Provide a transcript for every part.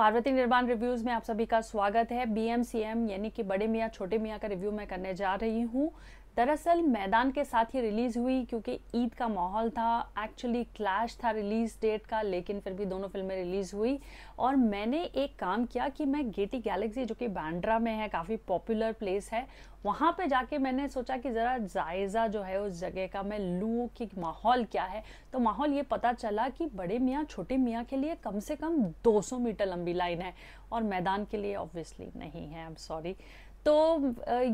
पार्वती निर्माण रिव्यूज़ में आप सभी का स्वागत है बीएमसीएम यानी कि बड़े मियाँ छोटे मियाँ का रिव्यू मैं करने जा रही हूँ दरअसल मैदान के साथ ही रिलीज़ हुई क्योंकि ईद का माहौल था एक्चुअली क्लैश था रिलीज़ डेट का लेकिन फिर भी दोनों फिल्में रिलीज़ हुई और मैंने एक काम किया कि मैं गेटी गैलेक्सी जो कि बांड्रा में है काफ़ी पॉपुलर प्लेस है वहाँ पे जाके मैंने सोचा कि ज़रा जायज़ा जो है उस जगह का मैं लूँ कि माहौल क्या है तो माहौल ये पता चला कि बड़े मियाँ छोटे मियाँ के लिए कम से कम 200 मीटर लंबी लाइन है और मैदान के लिए ऑब्वियसली नहीं है आई एम सॉरी तो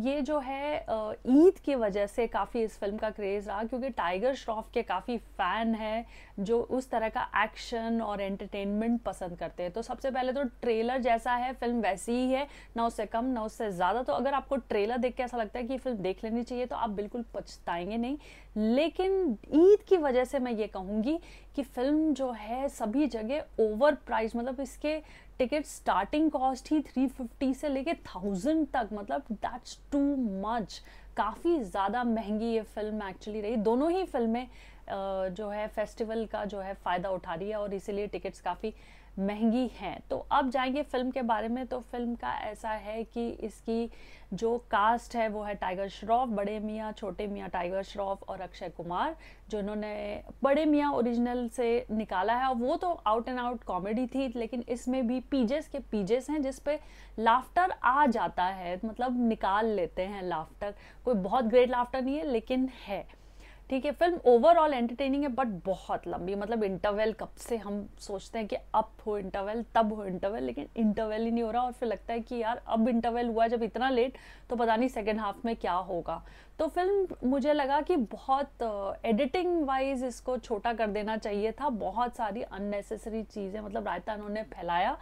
ये जो है ईद की वजह से काफ़ी इस फिल्म का क्रेज़ रहा क्योंकि टाइगर श्रॉफ के काफ़ी फ़ैन हैं जो उस तरह का एक्शन और एंटरटेनमेंट पसंद करते हैं तो सबसे पहले तो ट्रेलर जैसा है फिल्म वैसी ही है ना उससे कम ना उससे ज़्यादा तो अगर आपको ट्रेलर देख के ऐसा लगता है कि फिल्म देख लेनी चाहिए तो आप बिल्कुल पछताएंगे नहीं लेकिन ईद की वजह से मैं ये कहूँगी कि फ़िल्म जो है सभी जगह ओवर प्राइज मतलब इसके टिकट स्टार्टिंग कॉस्ट ही 350 से लेके थाउजेंड तक मतलब दैट्स टू मच काफ़ी ज़्यादा महंगी ये फिल्म एक्चुअली रही दोनों ही फिल्में जो है फेस्टिवल का जो है फ़ायदा उठा रही है और इसीलिए टिकट्स काफ़ी महंगी हैं तो अब जाएंगे फिल्म के बारे में तो फिल्म का ऐसा है कि इसकी जो कास्ट है वो है टाइगर श्रॉफ बड़े मियाँ छोटे मियाँ टाइगर श्रॉफ और अक्षय कुमार जो इन्होंने बड़े मियाँ ओरिजिनल से निकाला है और वो तो आउट एंड आउट कॉमेडी थी लेकिन इसमें भी पीजेस के पीजेस हैं जिसपे लाफ्टर आ जाता है मतलब निकाल लेते हैं लाफ्टर कोई बहुत ग्रेट लाफ्टर नहीं है लेकिन है ठीक है फिल्म ओवरऑल एंटरटेनिंग है बट बहुत लंबी मतलब इंटरवल कब से हम सोचते हैं कि अब हो इंटरवल तब हो इंटरवल लेकिन इंटरवल ही नहीं हो रहा और फिर लगता है कि यार अब इंटरवल हुआ जब इतना लेट तो पता नहीं सेकेंड हाफ में क्या होगा तो फिल्म मुझे लगा कि बहुत एडिटिंग uh, वाइज इसको छोटा कर देना चाहिए था बहुत सारी अननेसेसरी चीज़ें मतलब रायता उन्होंने फैलाया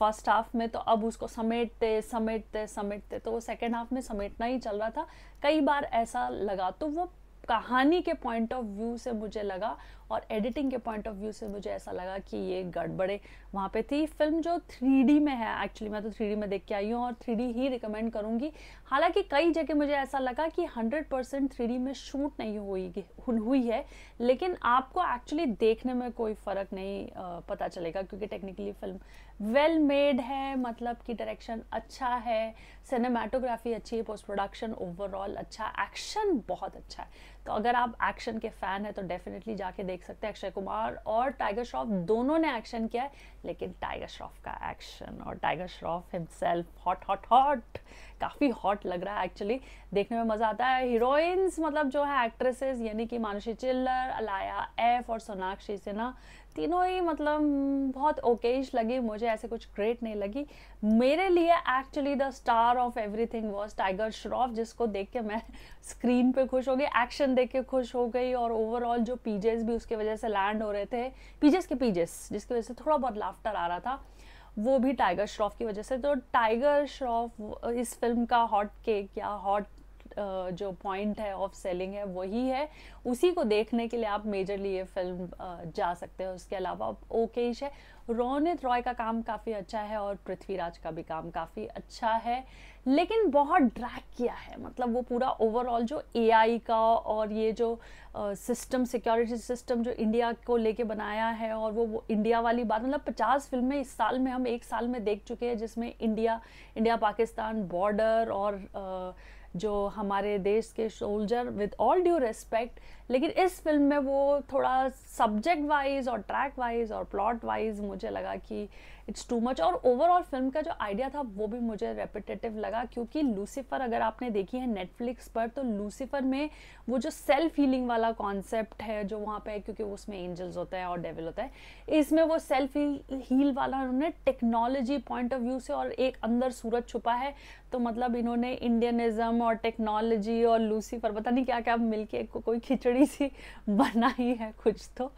फर्स्ट हाफ में तो अब उसको समेटते समेटते समेटते तो वो सेकेंड हाफ में समेटना ही चल रहा था कई बार ऐसा लगा तो वो कहानी के पॉइंट ऑफ व्यू से मुझे लगा और एडिटिंग के पॉइंट ऑफ व्यू से मुझे ऐसा लगा कि ये गड़बड़े वहाँ पे थी फिल्म जो थ्री में है एक्चुअली मैं तो थ्री में देख के आई हूँ और थ्री ही रिकमेंड करूँगी हालांकि कई जगह मुझे ऐसा लगा कि हंड्रेड परसेंट थ्री में शूट नहीं हुई हुई है लेकिन आपको एक्चुअली देखने में कोई फ़र्क नहीं पता चलेगा क्योंकि टेक्निकली फिल्म वेल मेड है मतलब कि डायरेक्शन अच्छा है सिनेमाटोग्राफी अच्छी है पोस्ट प्रोडक्शन ओवरऑल अच्छा एक्शन बहुत अच्छा है तो अगर आप एक्शन के फ़ैन हैं तो डेफिनेटली जाके देख सकते हैं अक्षय कुमार और टाइगर श्रॉफ दोनों ने एक्शन किया है लेकिन टाइगर श्रॉफ का एक्शन और Tiger Shroff himself hot hot hot काफ़ी हॉट लग रहा है एक्चुअली देखने में मज़ा आता है हीरोइंस मतलब जो है एक्ट्रेसेस यानी कि मानुषी चिल्लर अलाया एफ और सोनाक्षी सिन्हा तीनों ही मतलब बहुत ओकेज लगी मुझे ऐसे कुछ ग्रेट नहीं लगी मेरे लिए actually the star of everything was Tiger Shroff जिसको देख के मैं स्क्रीन पे खुश हो गई एक्शन देख के खुश हो गई और ओवरऑल जो पीजेस भी उसकी वजह से लैंड हो रहे थे पीजेस के पीजेस जिसकी वजह से थोड़ा बहुत लाफ्टर आ रहा था वो भी टाइगर श्रॉफ की वजह से तो टाइगर श्रॉफ इस फिल्म का हॉट केक या हॉट जो पॉइंट है ऑफ सेलिंग है वही है उसी को देखने के लिए आप मेजरली ये फिल्म जा सकते हैं उसके अलावा ओकेश है रोनित रॉय का काम काफ़ी अच्छा है और पृथ्वीराज का भी काम काफ़ी अच्छा है लेकिन बहुत ड्रैग किया है मतलब वो पूरा ओवरऑल जो एआई का और ये जो सिस्टम सिक्योरिटी सिस्टम जो इंडिया को लेके बनाया है और वो, वो इंडिया वाली बात मतलब पचास फिल्में इस साल में हम एक साल में देख चुके हैं जिसमें इंडिया इंडिया पाकिस्तान बॉर्डर और आ, जो हमारे देश के soldier with all due respect लेकिन इस फिल्म में वो थोड़ा सब्जेक्ट वाइज और ट्रैक वाइज और प्लॉट वाइज मुझे लगा कि इट्स टू मच और ओवरऑल फिल्म का जो आइडिया था वो भी मुझे रेपिटेटिव लगा क्योंकि लूसीफर अगर आपने देखी है नेटफ्लिक्स पर तो लूसीफर में वो जो सेल्फ हीलिंग वाला कॉन्सेप्ट है जो वहाँ पे है क्योंकि उसमें एंजल्स होता है और डेविल होता है इसमें वो सेल्फ हील वाला उन्होंने टेक्नोलॉजी पॉइंट ऑफ व्यू से और एक अंदर सूरज छुपा है तो मतलब इन्होंने इंडियनिज्म और टेक्नोलॉजी और लूसीफर पता नहीं क्या क्या मिल के को, कोई खिचड़ी सी बनाई है कुछ तो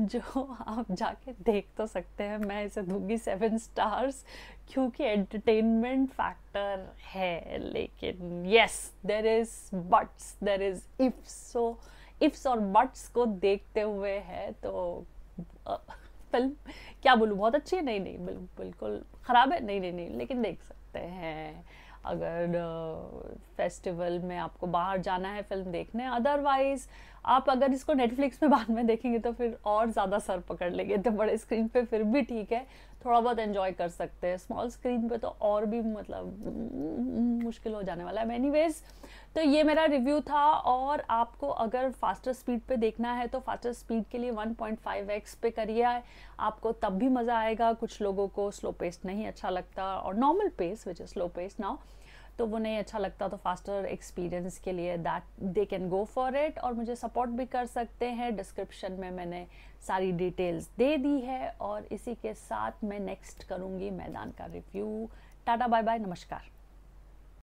जो आप जाके देख तो सकते हैं मैं इसे दूंगी से सेवन स्टार्स क्योंकि एंटरटेनमेंट फैक्टर है लेकिन yes there is buts there is ifs so ifs और बट्स को देखते हुए है तो फिल्म क्या बोलूँ बहुत अच्छी है नहीं नहीं बिल्कुल ख़राब है नहीं नहीं नहीं लेकिन देख सकते हैं अगर फेस्टिवल में आपको बाहर जाना है फिल्म देखने अदरवाइज आप अगर इसको नेटफ्लिक्स में बाद में देखेंगे तो फिर और ज़्यादा सर पकड़ लेंगे तो बड़े स्क्रीन पे फिर भी ठीक है थोड़ा बहुत इन्जॉय कर सकते हैं स्मॉल स्क्रीन पे तो और भी मतलब मुश्किल हो जाने वाला है एनी तो ये मेरा रिव्यू था और आपको अगर फास्टर स्पीड पे देखना है तो फास्टर स्पीड के लिए 1.5x पे करिए आपको तब भी मज़ा आएगा कुछ लोगों को स्लो पेस्ट नहीं अच्छा लगता और normal pace which is slow paced now तो वो नहीं अच्छा लगता तो फास्टर एक्सपीरियंस के लिए that they can go for it और मुझे सपोर्ट भी कर सकते हैं डिस्क्रिप्शन में मैंने सारी डिटेल्स दे दी है और इसी के साथ मैं नेक्स्ट करूँगी मैदान का रिव्यू टाटा बाय बाय नमस्कार